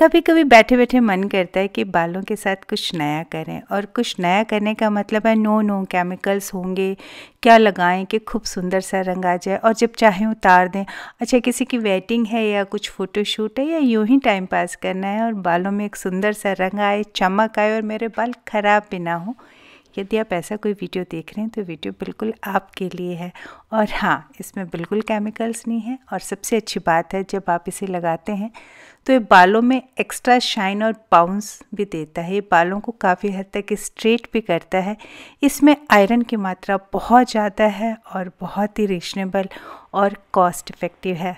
कभी कभी बैठे बैठे मन करता है कि बालों के साथ कुछ नया करें और कुछ नया करने का मतलब है नो नो केमिकल्स होंगे क्या लगाएं कि खूब सुंदर सा रंग आ जाए और जब चाहे उतार दें अच्छा किसी की वेटिंग है या कुछ फ़ोटोशूट है या यूं ही टाइम पास करना है और बालों में एक सुंदर सा रंग आए चमक आए और मेरे बाल ख़राब भी ना हों यदि आप ऐसा कोई वीडियो देख रहे हैं तो वीडियो बिल्कुल आपके लिए है और हाँ इसमें बिल्कुल केमिकल्स नहीं है और सबसे अच्छी बात है जब आप इसे लगाते हैं तो ये बालों में एक्स्ट्रा शाइन और बाउंस भी देता है ये बालों को काफ़ी हद तक स्ट्रेट भी करता है इसमें आयरन की मात्रा बहुत ज़्यादा है और बहुत ही रिजनेबल और कॉस्ट इफ़ेक्टिव है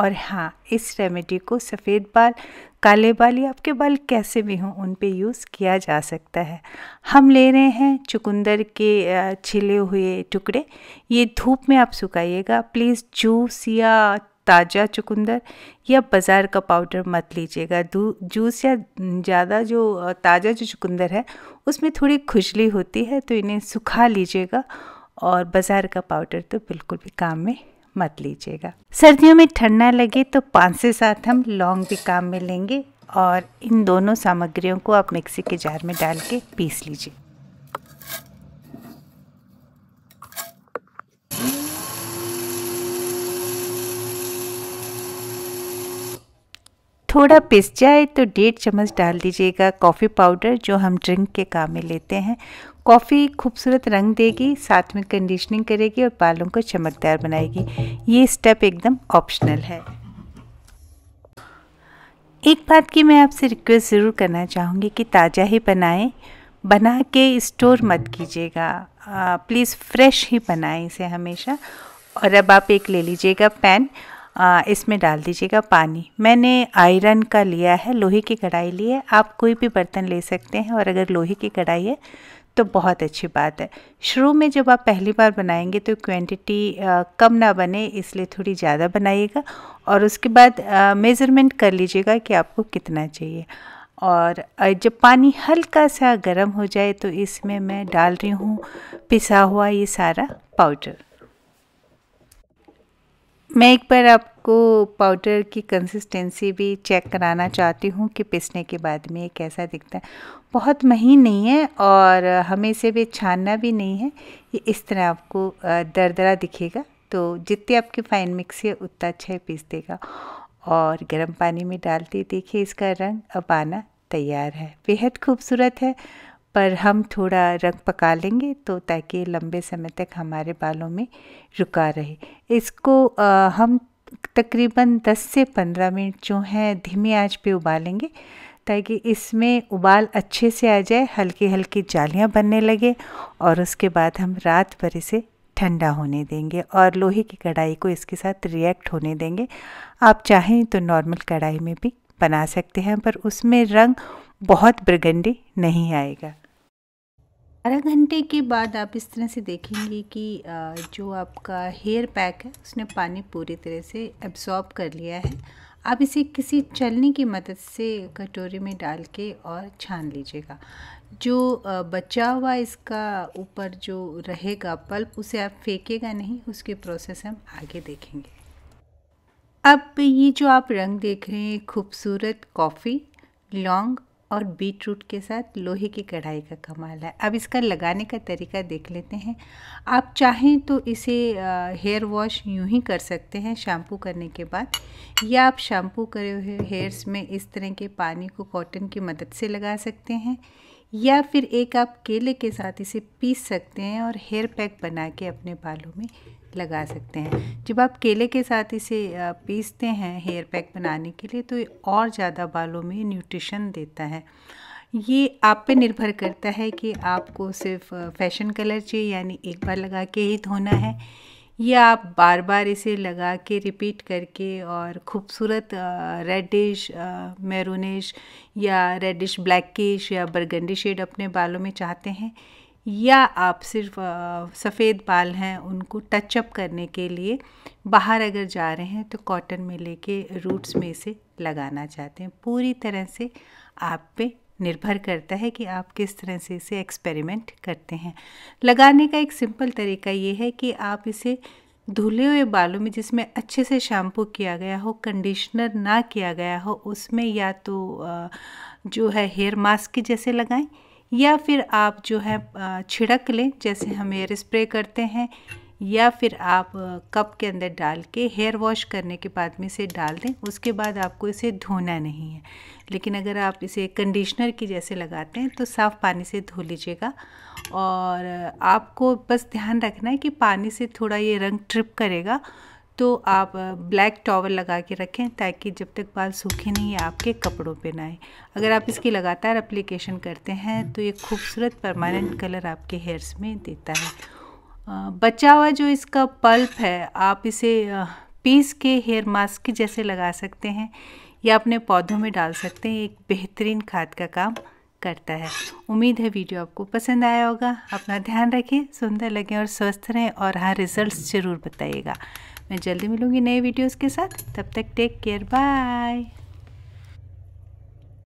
और हाँ इस रेमेडी को सफ़ेद बाल काले बाल या आपके बाल कैसे भी हों उन पे यूज़ किया जा सकता है हम ले रहे हैं चुकंदर के छिले हुए टुकड़े ये धूप में आप सुखाइएगा प्लीज़ जूस या ताज़ा चुकंदर या बाज़ार का पाउडर मत लीजिएगा जूस या ज़्यादा जो ताज़ा जो चुकंदर है उसमें थोड़ी खुजली होती है तो इन्हें सुखा लीजिएगा और बाज़ार का पाउडर तो बिल्कुल भी काम में मत लीजिएगा सर्दियों में ठंड ना लगे तो पाँच से सात हम लौंग भी काम में लेंगे और इन दोनों सामग्रियों को आप मिक्सी के जार में डाल के पीस लीजिए थोड़ा पिस जाए तो डेढ़ चम्मच डाल दीजिएगा कॉफ़ी पाउडर जो हम ड्रिंक के काम में लेते हैं कॉफ़ी खूबसूरत रंग देगी साथ में कंडीशनिंग करेगी और बालों को चमकदार बनाएगी ये स्टेप एकदम ऑप्शनल है एक बात की मैं आपसे रिक्वेस्ट ज़रूर करना चाहूँगी कि ताज़ा ही बनाएं बना के स्टोर मत कीजिएगा प्लीज़ फ्रेश ही बनाएं इसे हमेशा और अब आप एक ले लीजिएगा पैन इसमें डाल दीजिएगा पानी मैंने आयरन का लिया है लोहे की कढ़ाई ली है आप कोई भी बर्तन ले सकते हैं और अगर लोहे की कढ़ाई है तो बहुत अच्छी बात है शुरू में जब आप पहली बार बनाएंगे तो क्वांटिटी कम ना बने इसलिए थोड़ी ज़्यादा बनाइएगा और उसके बाद मेज़रमेंट कर लीजिएगा कि आपको कितना चाहिए और जब पानी हल्का सा गर्म हो जाए तो इसमें मैं डाल रही हूँ पिसा हुआ ये सारा पाउडर मैं एक बार आप आपको पाउडर की कंसिस्टेंसी भी चेक कराना चाहती हूँ कि पिसने के बाद में ये कैसा दिखता है बहुत महीन नहीं है और हमें इसे भी छानना भी नहीं है ये इस तरह आपको दरदरा दिखेगा तो जितनी आपकी फाइन मिक्सी है उतना अच्छा पीस देगा और गर्म पानी में डालते देखिए इसका रंग अब आना तैयार है बेहद खूबसूरत है पर हम थोड़ा रंग पका लेंगे तो ताकि लंबे समय तक हमारे बालों में रुका रहे इसको आ, हम तकरीबन 10 से 15 मिनट जो हैं धीमी आंच पे उबालेंगे ताकि इसमें उबाल अच्छे से आ जाए हल्की हल्की जालियाँ बनने लगे और उसके बाद हम रात भर इसे ठंडा होने देंगे और लोहे की कढ़ाई को इसके साथ रिएक्ट होने देंगे आप चाहें तो नॉर्मल कढ़ाई में भी बना सकते हैं पर उसमें रंग बहुत ब्रगंडी नहीं आएगा बारह घंटे के बाद आप इस तरह से देखेंगे कि जो आपका हेयर पैक है उसने पानी पूरी तरह से एब्जॉर्ब कर लिया है आप इसे किसी चलने की मदद से कटोरी में डाल के और छान लीजिएगा जो बचा हुआ इसका ऊपर जो रहेगा पल्प उसे आप फेंकेगा नहीं उसके प्रोसेस हम आगे देखेंगे अब ये जो आप रंग देख रहे हैं खूबसूरत कॉफ़ी लौंग और बीट रूट के साथ लोहे की कढ़ाई का कमाल है अब इसका लगाने का तरीका देख लेते हैं आप चाहें तो इसे हेयर वॉश यूं ही कर सकते हैं शैम्पू करने के बाद या आप शैम्पू करे हुए हेयर्स में इस तरह के पानी को कॉटन की मदद से लगा सकते हैं या फिर एक आप केले के साथ इसे पीस सकते हैं और हेयर पैक बना के अपने बालों में लगा सकते हैं जब आप केले के साथ इसे पीसते हैं हेयर पैक बनाने के लिए तो ये और ज़्यादा बालों में न्यूट्रिशन देता है ये आप पे निर्भर करता है कि आपको सिर्फ फैशन कलर चाहिए यानी एक बार लगा के ही धोना है या आप बार बार इसे लगा के रिपीट करके और खूबसूरत रेडिश मैरूनिश या रेडिश ब्लैकिश या बरगंडी शेड अपने बालों में चाहते हैं या आप सिर्फ सफ़ेद बाल हैं उनको टचअप करने के लिए बाहर अगर जा रहे हैं तो कॉटन में लेके रूट्स में इसे लगाना चाहते हैं पूरी तरह से आप पे निर्भर करता है कि आप किस तरह से इसे एक्सपेरिमेंट करते हैं लगाने का एक सिंपल तरीका ये है कि आप इसे धुले हुए बालों में जिसमें अच्छे से शैम्पू किया गया हो कंडीशनर ना किया गया हो उसमें या तो जो है हेयर मास्क जैसे लगाएं या फिर आप जो है छिड़क लें जैसे हम हेयर स्प्रे करते हैं या फिर आप कप के अंदर डाल के हेयर वॉश करने के बाद में इसे डाल दें उसके बाद आपको इसे धोना नहीं है लेकिन अगर आप इसे कंडीशनर की जैसे लगाते हैं तो साफ़ पानी से धो लीजिएगा और आपको बस ध्यान रखना है कि पानी से थोड़ा ये रंग ट्रिप करेगा तो आप ब्लैक टॉवल लगा के रखें ताकि जब तक बाल सूखे नहीं आपके कपड़ों पे ना आए अगर आप इसकी लगातार अप्लीकेशन करते हैं तो ये खूबसूरत परमानेंट कलर आपके हेयर्स में देता है बचा हुआ जो इसका पल्प है आप इसे पीस के हेयर मास्क जैसे लगा सकते हैं या अपने पौधों में डाल सकते हैं एक बेहतरीन खाद का काम करता है उम्मीद है वीडियो आपको पसंद आया होगा अपना ध्यान रखिए सुंदर लगें और स्वस्थ रहें और हाँ रिजल्ट ज़रूर बताइएगा मैं जल्दी मिलूँगी नए वीडियोज़ के साथ तब तक टेक केयर बाय